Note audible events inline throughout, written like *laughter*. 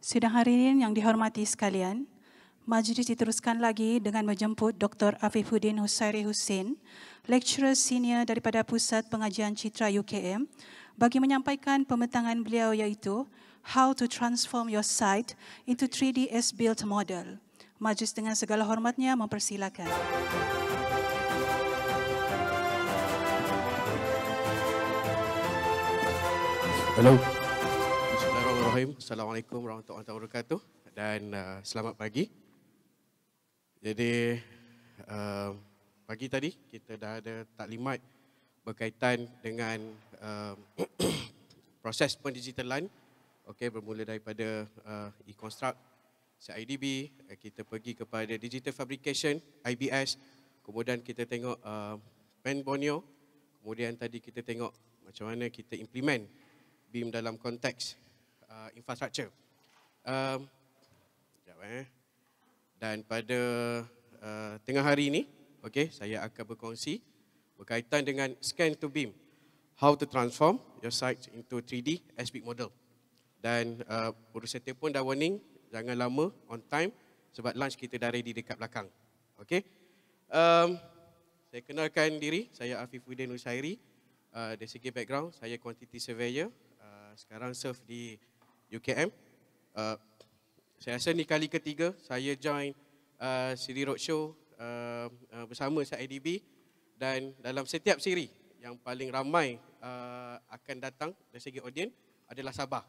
Sidang hari ini yang dihormati sekalian, majlis diteruskan lagi dengan menjemput Dr. Afifuddin Husairi Hussein, lecturer senior daripada Pusat Pengajian Citra UKM, bagi menyampaikan pemetangan beliau iaitu How to Transform Your Site into 3D S-Built Model. Majlis dengan segala hormatnya mempersilakan. Hello. Bismillahirrahmanirrahim. Assalamualaikum warahmatullahi wabarakatuh dan uh, selamat pagi. Jadi uh, pagi tadi kita dah ada taklimat berkaitan dengan uh, *coughs* proses pendigitalan. Okey bermula daripada uh, e-construct CIDB uh, kita pergi kepada digital fabrication IBS kemudian kita tengok uh, Pen Bonio kemudian tadi kita tengok macam mana kita implement BIM dalam konteks uh, infrastruktur. Um, sekejap, eh. Dan pada uh, tengah hari ini, okay, saya akan berkongsi berkaitan dengan scan to beam. How to transform your site into 3D aspect model. Dan uh, producer pun dah warning, jangan lama on time sebab lunch kita dah ready dekat belakang. Okay. Um, saya kenalkan diri, saya Afifuddin Usairi. Uh, dari segi background, saya quantity surveyor. Uh, sekarang serve di UKM. Uh, saya rasa ni kali ketiga saya join uh, siri roadshow uh, uh, bersama saya IDB dan dalam setiap siri yang paling ramai uh, akan datang dari segi audiens adalah Sabah.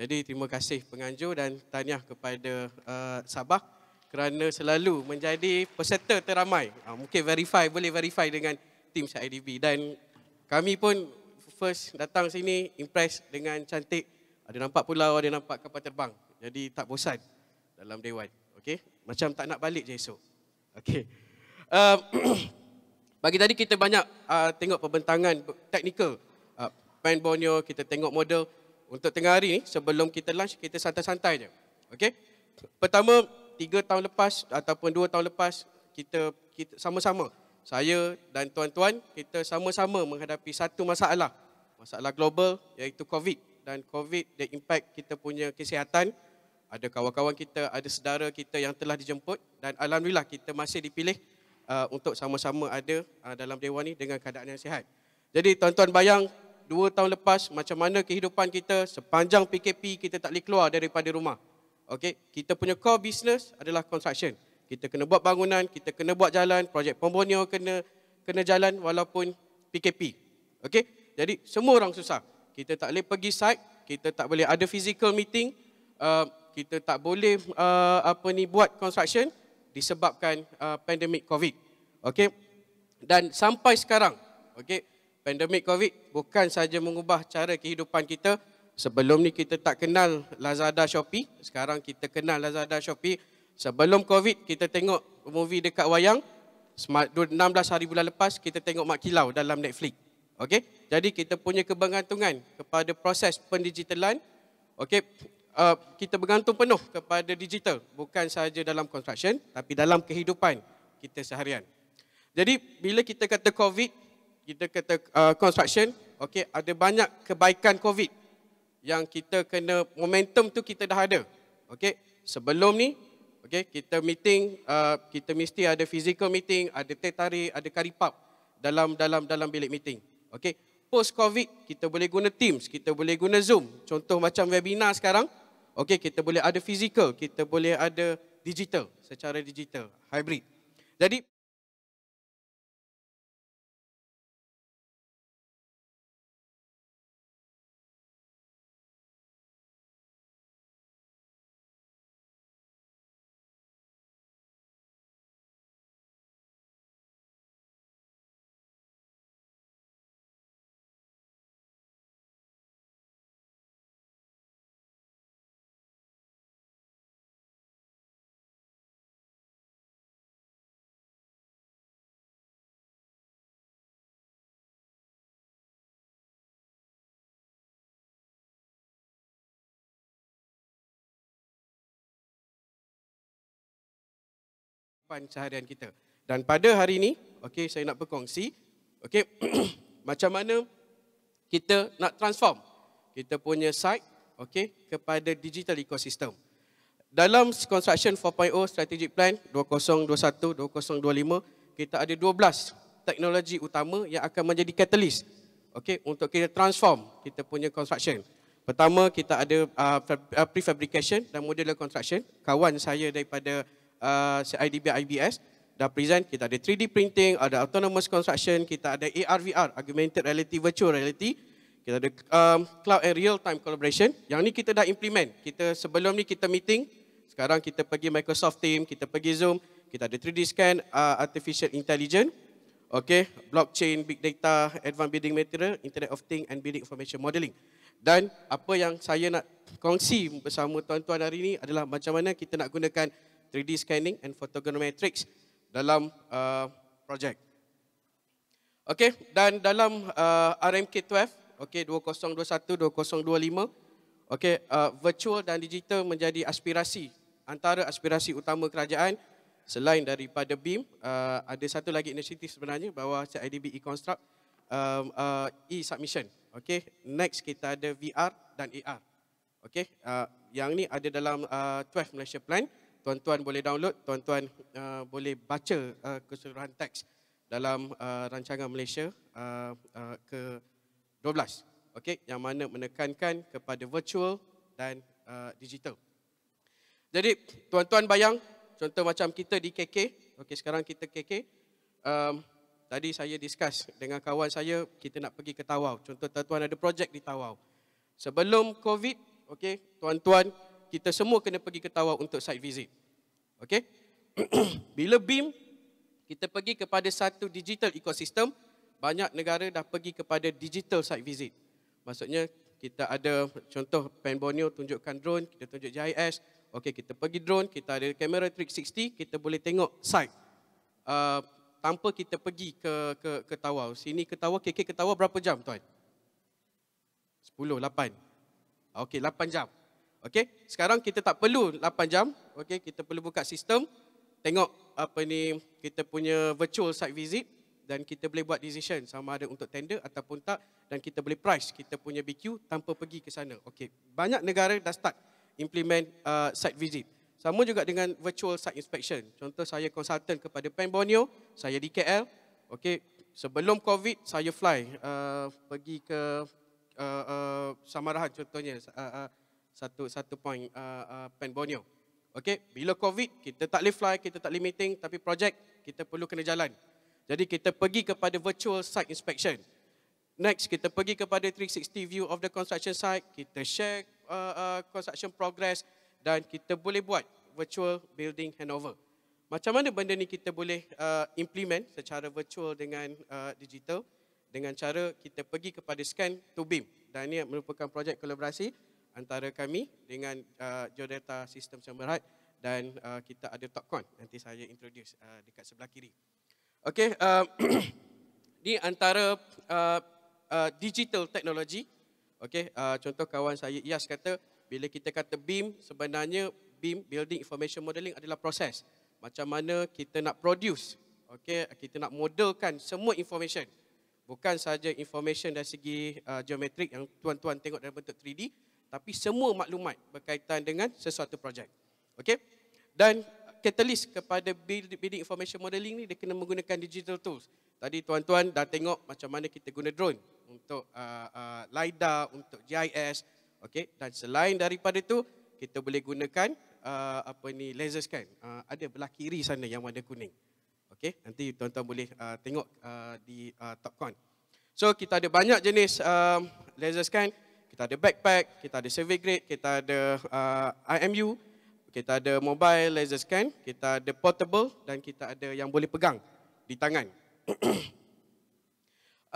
Jadi terima kasih penganjur dan tahniah kepada uh, Sabah kerana selalu menjadi peserta teramai. Uh, mungkin verify boleh verify dengan tim saya IDB dan kami pun first datang sini impressed dengan cantik ada nampak pulau, ada nampak kapal terbang. Jadi tak bosan dalam dewan. okay? Macam tak nak balik je esok. Okey. Um, *clears throat* bagi tadi kita banyak uh, tengok pembentangan teknikal. Uh, pen Borneo, kita tengok model. Untuk tengah hari ni, sebelum kita launch, kita santai-santai je. okay? Pertama, tiga tahun lepas ataupun dua tahun lepas, kita sama-sama. Saya dan tuan-tuan, kita sama-sama menghadapi satu masalah. Masalah global iaitu COVID dan COVID, the impact kita punya kesihatan. Ada kawan-kawan kita, ada saudara kita yang telah dijemput dan Alhamdulillah kita masih dipilih uh, untuk sama-sama ada uh, dalam Dewan ini dengan keadaan yang sihat. Jadi tuan-tuan bayang, dua tahun lepas macam mana kehidupan kita sepanjang PKP kita tak boleh keluar daripada rumah. Okay? Kita punya core business adalah construction. Kita kena buat bangunan, kita kena buat jalan, projek pembunyau kena kena jalan walaupun PKP. Okay? Jadi semua orang susah kita tak boleh pergi site, kita tak boleh ada physical meeting, uh, kita tak boleh uh, apa ni buat construction disebabkan uh, pandemik COVID. Okey. Dan sampai sekarang, okey, pandemik COVID bukan saja mengubah cara kehidupan kita. Sebelum ni kita tak kenal Lazada Shopee, sekarang kita kenal Lazada Shopee. Sebelum COVID kita tengok movie dekat wayang. 16 hari bulan lepas kita tengok Mak Kilau dalam Netflix. Okey, jadi kita punya kebergantungan kepada proses pendigitalan. Okey, uh, kita bergantung penuh kepada digital, bukan sahaja dalam construction, tapi dalam kehidupan kita seharian. Jadi bila kita kata COVID, kita kata uh, construction, okey, ada banyak kebaikan COVID yang kita kena momentum tu kita dah ada. Okey, sebelum ni, okay, kita meeting, uh, kita mesti ada physical meeting, ada tetari, ada karipap dalam dalam dalam bilik meeting. Okay. Post COVID, kita boleh guna Teams, kita boleh guna Zoom. Contoh macam webinar sekarang, okay, kita boleh ada physical, kita boleh ada digital, secara digital, hybrid. Jadi, pencaharian kita. Dan pada hari ini, okay, saya nak berkongsi, okay, *clears throat* macam mana kita nak transform kita punya site okay, kepada digital ecosystem. Dalam construction 4.0 strategic plan 2021 2025, kita ada 12 teknologi utama yang akan menjadi katalis okay, untuk kita transform kita punya construction. Pertama kita ada uh, prefabrication dan modular construction. Kawan saya daripada CIDB uh, IBS dah present kita ada 3D printing, ada autonomous construction, kita ada AR VR, augmented reality virtual reality, kita ada um, cloud and real time collaboration. Yang ni kita dah implement. Kita sebelum ni kita meeting, sekarang kita pergi Microsoft Team, kita pergi Zoom, kita ada 3D scan, uh, artificial intelligence, okay, blockchain, big data, advanced building material, internet of thing and building information modeling. Dan apa yang saya nak kongsi bersama tuan-tuan hari ini adalah macam mana kita nak gunakan 3D scanning and photogrammetrics dalam uh, projek. Okey, dan dalam uh, RMK12, okey 2021 2025, okey uh, virtual dan digital menjadi aspirasi antara aspirasi utama kerajaan selain daripada BIM, uh, ada satu lagi inisiatif sebenarnya bahawa CIDB e-construct um, uh, e-submission. Okey, next kita ada VR dan AR. Okey, uh, yang ni ada dalam uh, 12 Malaysia Plan. Uh, tuan-tuan boleh download, tuan-tuan uh, boleh baca uh, keseluruhan teks dalam uh, rancangan Malaysia uh, uh, ke-12. Okey, yang mana menekankan kepada virtual dan uh, digital. Jadi, tuan-tuan bayang contoh macam kita di KK, okey sekarang kita KK. Um, tadi saya discuss dengan kawan saya kita nak pergi ke Tawau. Contoh tuan-tuan ada projek di Tawau. Sebelum COVID, okey, tuan-tuan kita semua kena pergi ke tawau untuk site visit. Okey. *clears throat* Bila BIM kita pergi kepada satu digital ecosystem, banyak negara dah pergi kepada digital site visit. Maksudnya kita ada contoh Pan Borneo tunjukkan drone, kita tunjuk GIS. Okey, kita pergi drone, kita ada kamera 360, kita boleh tengok site. Uh, tanpa kita pergi ke ke ke Tawau. Sini ke Tawau, KK ke Tawau berapa jam tuan? 10, 8. Okey, 8 jam. Okey, sekarang kita tak perlu 8 jam. Okey, kita perlu buka sistem, tengok apa ni kita punya virtual site visit dan kita boleh buat decision sama ada untuk tender ataupun tak dan kita boleh price kita punya BQ tanpa pergi ke sana. Okey, banyak negara dah start implement uh, site visit. Sama juga dengan virtual site inspection. Contoh saya konsultan kepada Pan Borneo, saya di KL. Okey, sebelum COVID saya fly uh, pergi ke uh, uh, Samarahan contohnya. Uh, uh, satu satu point uh, uh, Pan Borneo. Okey, bila COVID, kita tak boleh fly, kita tak boleh meeting, tapi projek kita perlu kena jalan. Jadi kita pergi kepada virtual site inspection. Next, kita pergi kepada 360 view of the construction site, kita share uh, uh, construction progress dan kita boleh buat virtual building handover. Macam mana benda ni kita boleh uh, implement secara virtual dengan uh, digital dengan cara kita pergi kepada scan to BIM. Dan ini merupakan projek kolaborasi antara kami dengan uh, Geodata Sistem Semerhat dan uh, kita ada TopCon nanti saya introduce uh, dekat sebelah kiri. Okey, uh, *clears throat* di antara uh, uh, digital technology, okey, uh, contoh kawan saya Iyas kata bila kita kata BIM sebenarnya BIM building information modeling adalah proses. Macam mana kita nak produce, okey, kita nak modelkan semua information. Bukan saja information dari segi uh, geometrik yang tuan-tuan tengok dalam bentuk 3D, tapi semua maklumat berkaitan dengan sesuatu projek. Okey? Dan katalis kepada building information modeling ni dia kena menggunakan digital tools. Tadi tuan-tuan dah tengok macam mana kita guna drone untuk uh, uh, lidar, untuk GIS. Okey? Dan selain daripada tu, kita boleh gunakan uh, apa ni laser scan. Uh, ada belah kiri sana yang warna kuning. Okey? Nanti tuan-tuan boleh uh, tengok uh, di uh, Topcon. So kita ada banyak jenis uh, laser scan. Kita ada backpack, kita ada survey grade, kita ada uh, IMU, kita ada mobile laser scan, kita ada portable dan kita ada yang boleh pegang di tangan. *clears throat*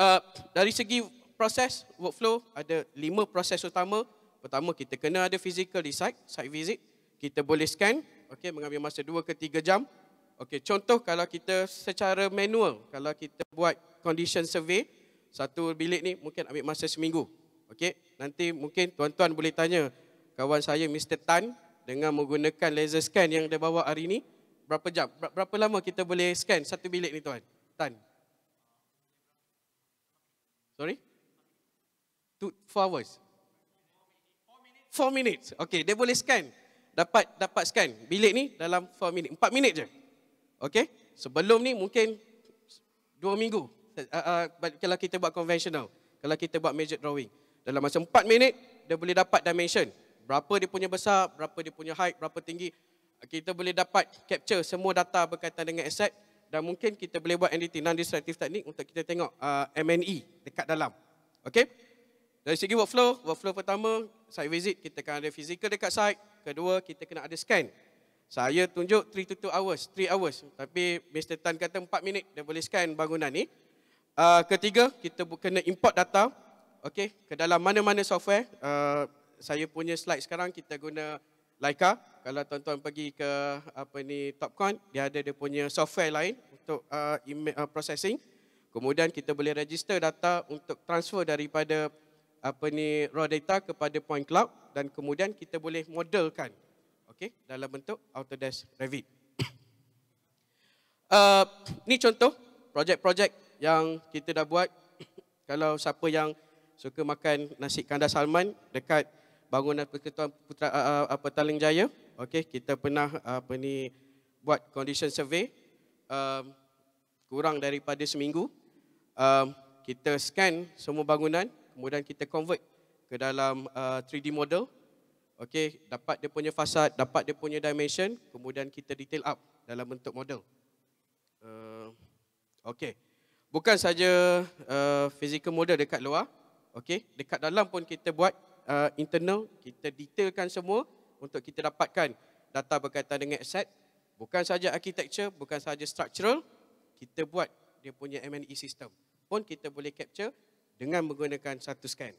uh, dari segi proses, workflow, ada lima proses utama. Pertama, kita kena ada physical di site, site visit. Kita boleh scan, okay, mengambil masa dua ke tiga jam. Okay, contoh kalau kita secara manual, kalau kita buat condition survey, satu bilik ni mungkin ambil masa seminggu. Okey, nanti mungkin tuan-tuan boleh tanya kawan saya Mr Tan dengan menggunakan laser scan yang dia bawa hari ini berapa jam berapa lama kita boleh scan satu bilik ni tuan? Tan. Sorry? 2 hours. 4 minutes. Okey, dia boleh scan. Dapat dapat scan bilik ni dalam 4 minit. 4 minit je. Okey. Sebelum ni mungkin 2 minggu. Uh, uh, kalau kita buat conventional, kalau kita buat major drawing. Dalam masa 4 minit, dia boleh dapat dimension. Berapa dia punya besar, berapa dia punya height, berapa tinggi. Kita boleh dapat capture semua data berkaitan dengan aset. Dan mungkin kita boleh buat NDT, non-destructive technique untuk kita tengok uh, MNE dekat dalam. Okay? Dari segi workflow, workflow pertama, site visit, kita akan ada physical dekat site. Kedua, kita kena ada scan. Saya tunjuk 3 to 2 hours, 3 hours. Tapi Mr. Tan kata 4 minit, dia boleh scan bangunan ni. Uh, ketiga, kita kena import data okey ke dalam mana-mana software uh, saya punya slide sekarang kita guna Leica kalau tuan-tuan pergi ke apa ni Topcon dia ada dia punya software lain untuk uh, email, uh, processing kemudian kita boleh register data untuk transfer daripada apa ni raw data kepada point cloud dan kemudian kita boleh modelkan okey dalam bentuk Autodesk Revit *coughs* uh, ni contoh projek-projek yang kita dah buat *coughs* kalau siapa yang suka makan nasi kandar Salman dekat bangunan Perketuan Putra uh, apa Taling Jaya. Okey, kita pernah apa ni buat condition survey uh, kurang daripada seminggu. Uh, kita scan semua bangunan, kemudian kita convert ke dalam uh, 3D model. Okey, dapat dia punya fasad, dapat dia punya dimension, kemudian kita detail up dalam bentuk model. Uh, Okey. Bukan saja uh, physical model dekat luar, okey dekat dalam pun kita buat uh, internal kita detailkan semua untuk kita dapatkan data berkaitan dengan asset bukan saja architecture bukan saja structural kita buat dia punya MNE system pun kita boleh capture dengan menggunakan satu scan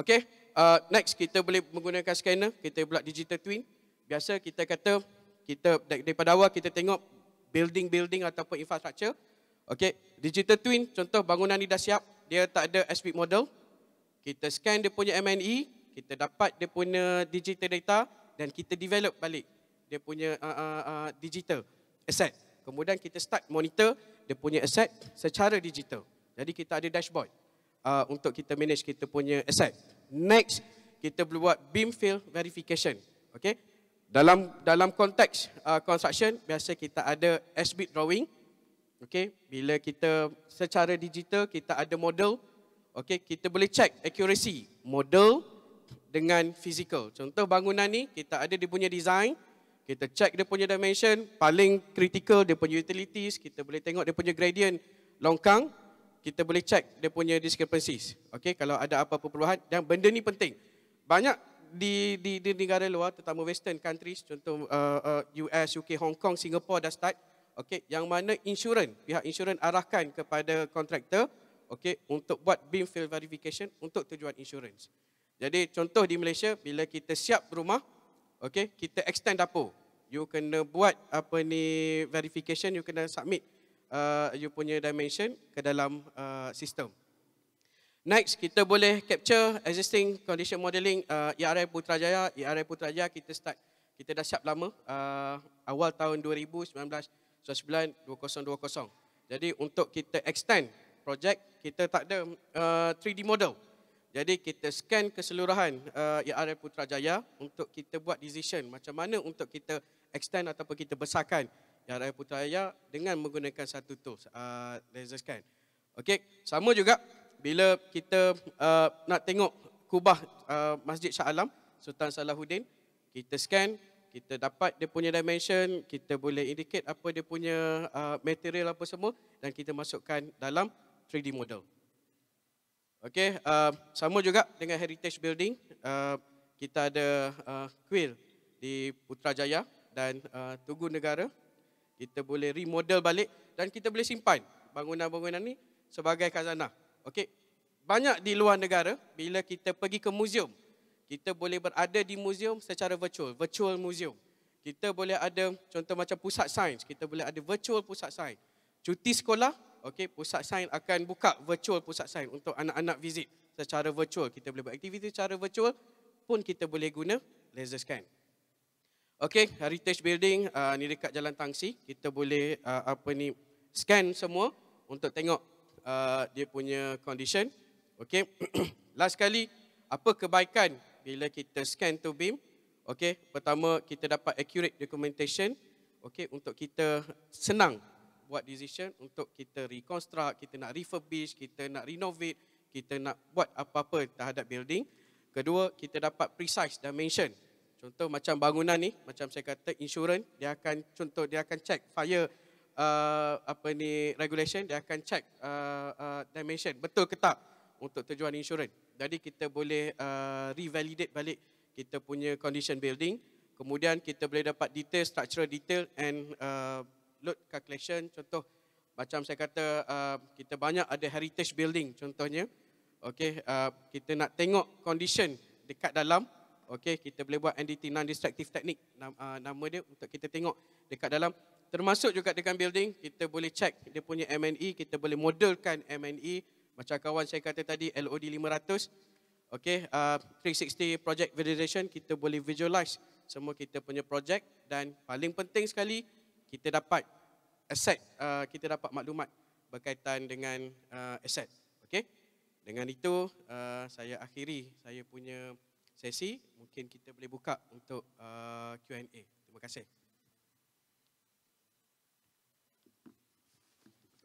okey uh, next kita boleh menggunakan scanner kita pula digital twin biasa kita kata kita daripada awal kita tengok building building ataupun infrastructure Okey, digital twin contoh bangunan ni dah siap, dia tak ada aspect model. Kita scan dia punya MNE, kita dapat dia punya digital data dan kita develop balik dia punya uh, uh, uh, digital asset. Kemudian kita start monitor dia punya asset secara digital. Jadi kita ada dashboard uh, untuk kita manage kita punya asset. Next kita buat beam fill verification. Okey. Dalam dalam konteks uh, construction biasa kita ada SBIT drawing Okey, bila kita secara digital kita ada model, okey, kita boleh check accuracy model dengan fizikal. Contoh bangunan ni kita ada dia punya design, kita check dia punya dimension, paling critical dia punya utilities, kita boleh tengok dia punya gradient longkang, kita boleh check dia punya discrepancies. Okey, kalau ada apa-apa perubahan dan benda ni penting. Banyak di, di di negara luar terutama western countries contoh uh, uh, US, UK, Hong Kong, Singapore dah start okey yang mana insurans pihak insurans arahkan kepada kontraktor okey untuk buat beam fail verification untuk tujuan insurans jadi contoh di Malaysia bila kita siap rumah okey kita extend dapur you kena buat apa ni verification you kena submit uh, you punya dimension ke dalam uh, sistem Next, kita boleh capture existing condition modelling uh, ERI Putrajaya. ERI Putrajaya kita start, kita dah siap lama. Uh, awal tahun 2019, 19-2020. Jadi untuk kita extend projek, kita tak ada uh, 3D model. Jadi kita scan keseluruhan IRL uh, e Putrajaya untuk kita buat decision macam mana untuk kita extend ataupun kita besarkan IRL e Putrajaya dengan menggunakan satu tool uh, laser scan. Okey, sama juga bila kita uh, nak tengok kubah uh, Masjid Shah Alam, Sultan Salahuddin, kita scan kita dapat dia punya dimension, kita boleh indicate apa dia punya uh, material apa semua dan kita masukkan dalam 3D model. Okey, uh, sama juga dengan heritage building, uh, kita ada uh, kuil di Putrajaya dan uh, Tugu Negara. Kita boleh remodel balik dan kita boleh simpan bangunan-bangunan ni sebagai khazanah. Okey. Banyak di luar negara bila kita pergi ke museum kita boleh berada di museum secara virtual, virtual museum. Kita boleh ada contoh macam pusat sains, kita boleh ada virtual pusat sains. Cuti sekolah, okey, pusat sains akan buka virtual pusat sains untuk anak-anak visit secara virtual. Kita boleh buat aktiviti secara virtual pun kita boleh guna laser scan. Okey, heritage building uh, ni dekat Jalan Tangsi, kita boleh uh, apa ni scan semua untuk tengok uh, dia punya condition. Okey. *clears throat* Last kali apa kebaikan bila kita scan to beam okey pertama kita dapat accurate documentation okey untuk kita senang buat decision untuk kita reconstruct kita nak refurbish kita nak renovate kita nak buat apa-apa terhadap building kedua kita dapat precise dimension contoh macam bangunan ni macam saya kata insurans dia akan contoh dia akan check fire Uh, apa ni regulation dia akan check uh, uh, dimension betul ke tak untuk tujuan insurans jadi kita boleh uh, revalidate balik kita punya condition building. Kemudian kita boleh dapat detail, structural detail and uh, load calculation. Contoh macam saya kata uh, kita banyak ada heritage building contohnya. Okay uh, kita nak tengok condition dekat dalam. Okay kita boleh buat NDT non-destructive technique nama, uh, nama dia untuk kita tengok dekat dalam. Termasuk juga dengan building, kita boleh check dia punya MNE, kita boleh modelkan MNE. Macam kawan saya kata tadi, LOD 500. Okay, uh, 360 project visualization kita boleh visualize semua kita punya project. Dan paling penting sekali, kita dapat asset, uh, kita dapat maklumat berkaitan dengan uh, aset. Okay, dengan itu, uh, saya akhiri saya punya sesi. Mungkin kita boleh buka untuk uh, Q&A. Terima kasih.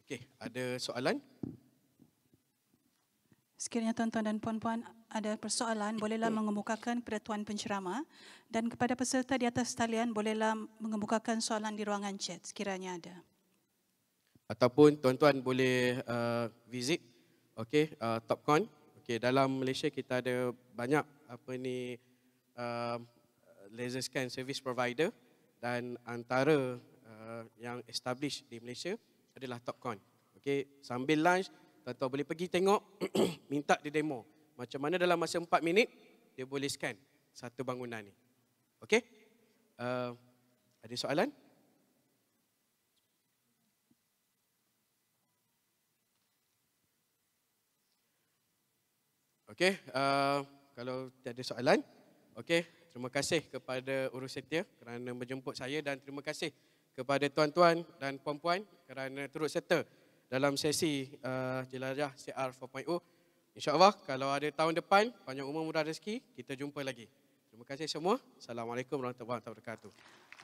Okay, ada soalan? Okay. Sekiranya tuan-tuan dan puan-puan ada persoalan, bolehlah mengemukakan kepada tuan pencerama dan kepada peserta di atas talian bolehlah mengemukakan soalan di ruangan chat sekiranya ada. Ataupun tuan-tuan boleh uh, visit okay uh, Topcon. okay dalam Malaysia kita ada banyak apa ni uh, laser scan service provider dan antara uh, yang established di Malaysia adalah Topcon. okay sambil lunch Tuan-tuan boleh pergi tengok, *clears throat* minta dia demo. Macam mana dalam masa 4 minit, dia boleh scan satu bangunan ni. Okey? Uh, ada soalan? Okey, uh, kalau tiada ada soalan, okey, terima kasih kepada Urus Setia kerana menjemput saya dan terima kasih kepada tuan-tuan dan puan-puan kerana turut serta dalam sesi uh, jelajah CR 4.0. InsyaAllah kalau ada tahun depan, banyak umur murah rezeki, kita jumpa lagi. Terima kasih semua. Assalamualaikum warahmatullahi wabarakatuh.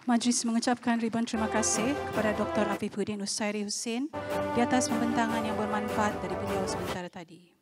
Majlis mengucapkan ribuan terima kasih kepada Dr. Afifuddin Usairi Hussein di atas pembentangan yang bermanfaat dari beliau sementara tadi.